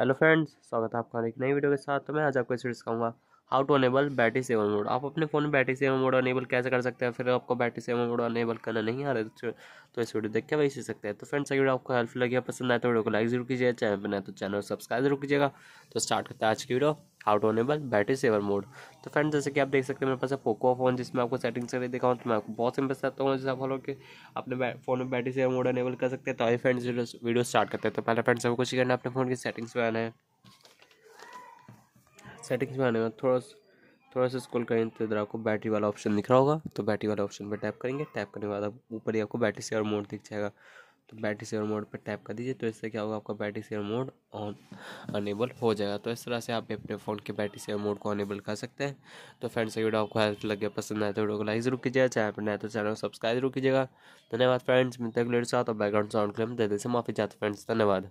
hello friends स्वागत है आपका एक नई वीडियो के साथ तो मैं आज आपको इस वीडियो सिखाऊंगा how to enable battery saver mode आप अपने फ़ोन में बैटरी सेवर मोड अनेबल कैसे कर सकते हैं फिर आपको बैटरी सेवर मोड अनेबल करना नहीं आ रहा है तो, तो इस वीडियो देख के वही सीख सकते हैं तो फ्रेंड्स अगर आपको हेल्प लगे पसंद आए तो वीडियो को लाइक जरूर कीजिए चैनल पर नए तो चैनल सब्सक्राइब जरूर कीजिएगा तो स्टार्ट करते हैं आज की video out enable battery saver mode तो फ्रेंड जैसे कि आप देख सकते हैं मेरे पास है पोको फोन जिसमें आपको सेटिंग्स करके दिखाऊँ तो मैं आपको बहुत सिंपल सकता हूँ जैसे आप फॉलो के अपने फोन में बैटरी सेवर मोड अनेबल कर सकते हैं तो आई फ्रेंड्स वीडियो स्टार्ट करते हैं तो पहले फ्रेंड्स आपको कुछ करना है अपने फ़ोन की सेटिंग्स में आना है सेटिंग्स में आने में थोड़ा थोड़ा सा स्कूल करें तो इधर आपको बैटरी वाला ऑप्शन दिख रहा होगा तो बैटरी वाला ऑप्शन पर टैप करेंगे टैप करने के बाद ऊपर ही आपको बैटरी सेवर मोड दिख जाएगा तो बैटरी सेवर मोड पर टैप कर दीजिए तो इससे क्या होगा आपका battery saver mode on enable हो जाएगा तो इस तरह से आप अपने फ़ोन के बैटरी सेवर मोड को अनेबल कर सकते हैं तो फ्रेंड्स ये वीडियो आपको हेल्प लगे पसंद आए तो वीडियो को लाइक जरूर कीजिएगा चाहे अपने आए तो चैनल को सब्सक्राइब जरूर कीजिएगा धन्यवाद फ्रेंड्स मिलते हैं साथ और बैकग्राउंड साउंड के लिए दिल से माफी चाहते फ्रेंड्स धन्यवाद